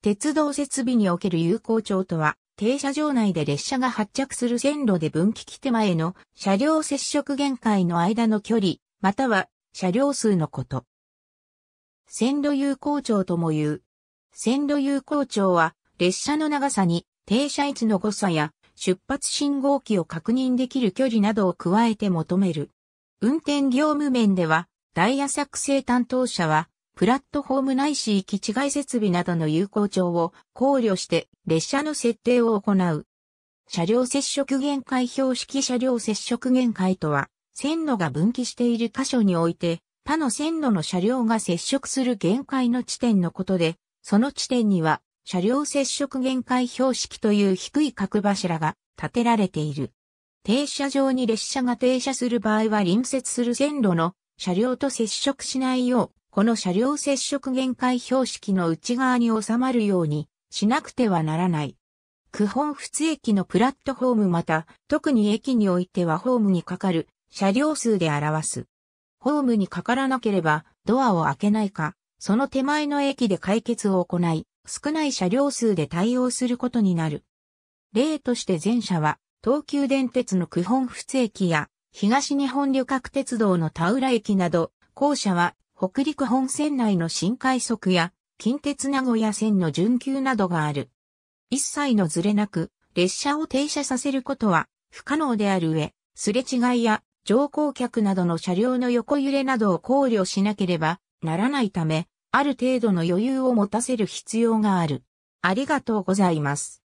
鉄道設備における有効帳とは、停車場内で列車が発着する線路で分岐器手前の車両接触限界の間の距離、または車両数のこと。線路有効帳とも言う。線路有効帳は、列車の長さに停車位置の誤差や出発信号機を確認できる距離などを加えて求める。運転業務面では、ダイヤ作成担当者は、プラットフォームないし行き違い設備などの有効長を考慮して列車の設定を行う。車両接触限界標識車両接触限界とは、線路が分岐している箇所において、他の線路の車両が接触する限界の地点のことで、その地点には車両接触限界標識という低い角柱が建てられている。停車場に列車が停車する場合は隣接する線路の車両と接触しないようこの車両接触限界標識の内側に収まるようにしなくてはならない。九本仏駅のプラットホームまた、特に駅においてはホームにかかる車両数で表す。ホームにかからなければドアを開けないか、その手前の駅で解決を行い、少ない車両数で対応することになる。例として前者は、東急電鉄の九本仏駅や、東日本旅客鉄道の田浦駅など、後者は北陸本線内の新快速や近鉄名古屋線の準急などがある。一切のずれなく列車を停車させることは不可能である上、すれ違いや乗降客などの車両の横揺れなどを考慮しなければならないため、ある程度の余裕を持たせる必要がある。ありがとうございます。